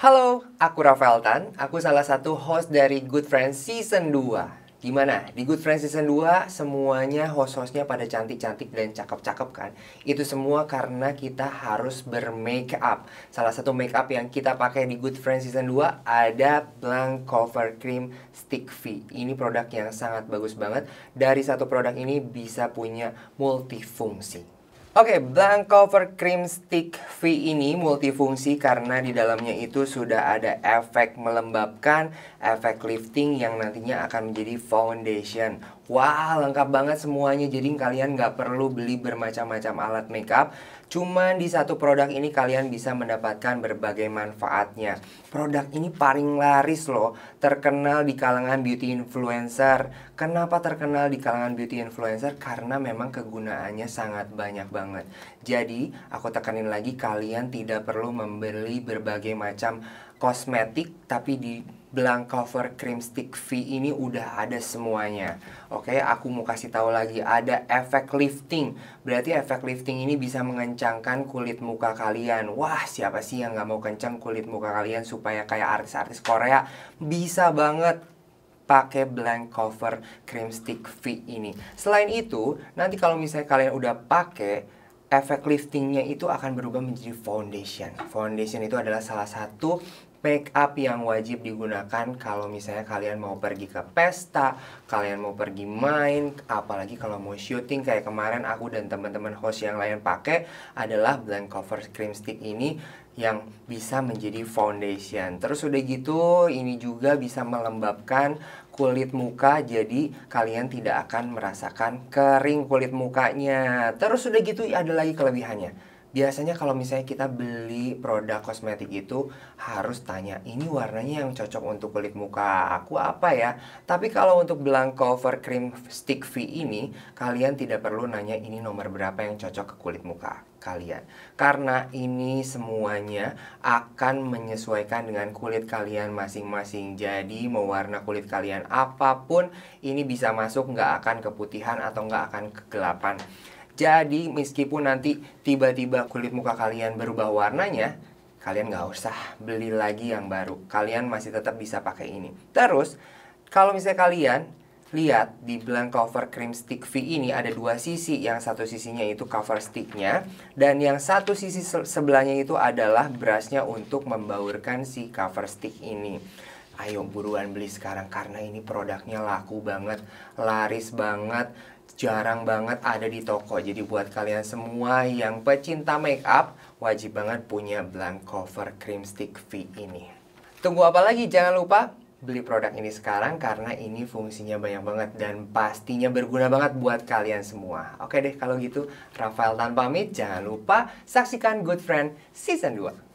Halo, aku Rafael Tan. Aku salah satu host dari Good Friends Season 2. Gimana? Di Good Friends Season 2 semuanya host-hostnya pada cantik-cantik dan cakep-cakep kan? Itu semua karena kita harus bermake up. Salah satu make up yang kita pakai di Good Friends Season 2 ada Blank Cover Cream Stick V. Ini produk yang sangat bagus banget. Dari satu produk ini bisa punya multifungsi. Oke, okay, blank cover cream stick V ini multifungsi karena di dalamnya itu sudah ada efek melembabkan, efek lifting yang nantinya akan menjadi foundation. Wah, wow, lengkap banget semuanya. Jadi kalian nggak perlu beli bermacam-macam alat makeup Cuman di satu produk ini kalian bisa mendapatkan berbagai manfaatnya. Produk ini paling laris loh, terkenal di kalangan beauty influencer. Kenapa terkenal di kalangan beauty influencer? Karena memang kegunaannya sangat banyak banget. Jadi, aku tekanin lagi kalian tidak perlu membeli berbagai macam kosmetik tapi di blank cover cream stick V ini udah ada semuanya. Oke, okay, aku mau kasih tahu lagi ada efek lifting. Berarti efek lifting ini bisa mengencangkan kulit muka kalian. Wah, siapa sih yang nggak mau kencang kulit muka kalian supaya kayak artis-artis Korea? Bisa banget pakai blank cover cream stick V ini. Selain itu, nanti kalau misalnya kalian udah pakai efek liftingnya itu akan berubah menjadi foundation. Foundation itu adalah salah satu make up yang wajib digunakan kalau misalnya kalian mau pergi ke pesta, kalian mau pergi main, apalagi kalau mau syuting kayak kemarin aku dan teman-teman host yang lain pakai adalah blank cover cream stick ini yang bisa menjadi foundation. Terus udah gitu ini juga bisa melembabkan kulit muka jadi kalian tidak akan merasakan kering kulit mukanya. Terus udah gitu ada lagi kelebihannya biasanya kalau misalnya kita beli produk kosmetik itu harus tanya ini warnanya yang cocok untuk kulit muka aku apa ya tapi kalau untuk blank cover cream stick V ini kalian tidak perlu nanya ini nomor berapa yang cocok ke kulit muka kalian karena ini semuanya akan menyesuaikan dengan kulit kalian masing-masing jadi mau warna kulit kalian apapun ini bisa masuk nggak akan keputihan atau nggak akan kegelapan jadi meskipun nanti tiba-tiba kulit muka kalian berubah warnanya, kalian nggak usah beli lagi yang baru. Kalian masih tetap bisa pakai ini. Terus, kalau misalnya kalian lihat di blank cover cream stick V ini ada dua sisi yang satu sisinya itu cover sticknya dan yang satu sisi sebelahnya itu adalah brushnya untuk membaurkan si cover stick ini ayo buruan beli sekarang karena ini produknya laku banget laris banget jarang banget ada di toko. Jadi buat kalian semua yang pecinta make up, wajib banget punya blank cover cream stick V ini. Tunggu apa lagi? Jangan lupa beli produk ini sekarang karena ini fungsinya banyak banget dan pastinya berguna banget buat kalian semua. Oke deh kalau gitu, Rafael tanpa pamit. Jangan lupa saksikan Good Friend Season 2.